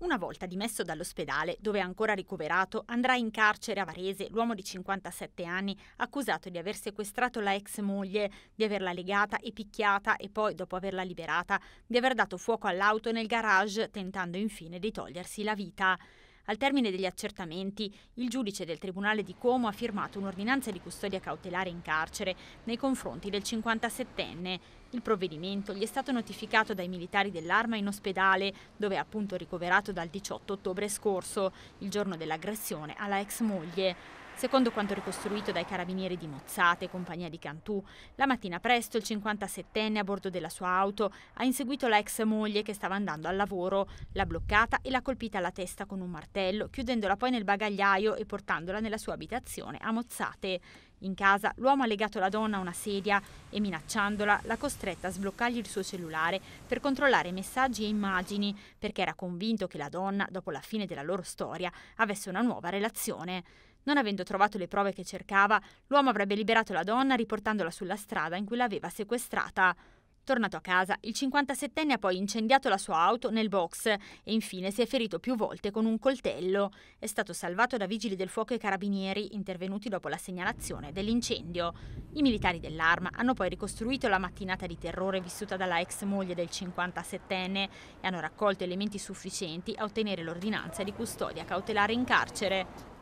Una volta dimesso dall'ospedale, dove è ancora ricoverato, andrà in carcere a Varese l'uomo di 57 anni accusato di aver sequestrato la ex moglie, di averla legata e picchiata e poi, dopo averla liberata, di aver dato fuoco all'auto nel garage, tentando infine di togliersi la vita. Al termine degli accertamenti, il giudice del Tribunale di Como ha firmato un'ordinanza di custodia cautelare in carcere nei confronti del 57enne. Il provvedimento gli è stato notificato dai militari dell'arma in ospedale, dove è appunto ricoverato dal 18 ottobre scorso, il giorno dell'aggressione alla ex moglie. Secondo quanto ricostruito dai carabinieri di Mozzate, e compagnia di Cantù, la mattina presto il 57enne a bordo della sua auto ha inseguito la ex moglie che stava andando al lavoro, l'ha bloccata e l'ha colpita alla testa con un martello, chiudendola poi nel bagagliaio e portandola nella sua abitazione a Mozzate. In casa l'uomo ha legato la donna a una sedia e minacciandola l'ha costretta a sbloccargli il suo cellulare per controllare messaggi e immagini perché era convinto che la donna, dopo la fine della loro storia, avesse una nuova relazione. Non avendo trovato le prove che cercava, l'uomo avrebbe liberato la donna riportandola sulla strada in cui l'aveva sequestrata. Tornato a casa, il 57enne ha poi incendiato la sua auto nel box e infine si è ferito più volte con un coltello. È stato salvato da vigili del fuoco e carabinieri intervenuti dopo la segnalazione dell'incendio. I militari dell'arma hanno poi ricostruito la mattinata di terrore vissuta dalla ex moglie del 57enne e hanno raccolto elementi sufficienti a ottenere l'ordinanza di custodia cautelare in carcere.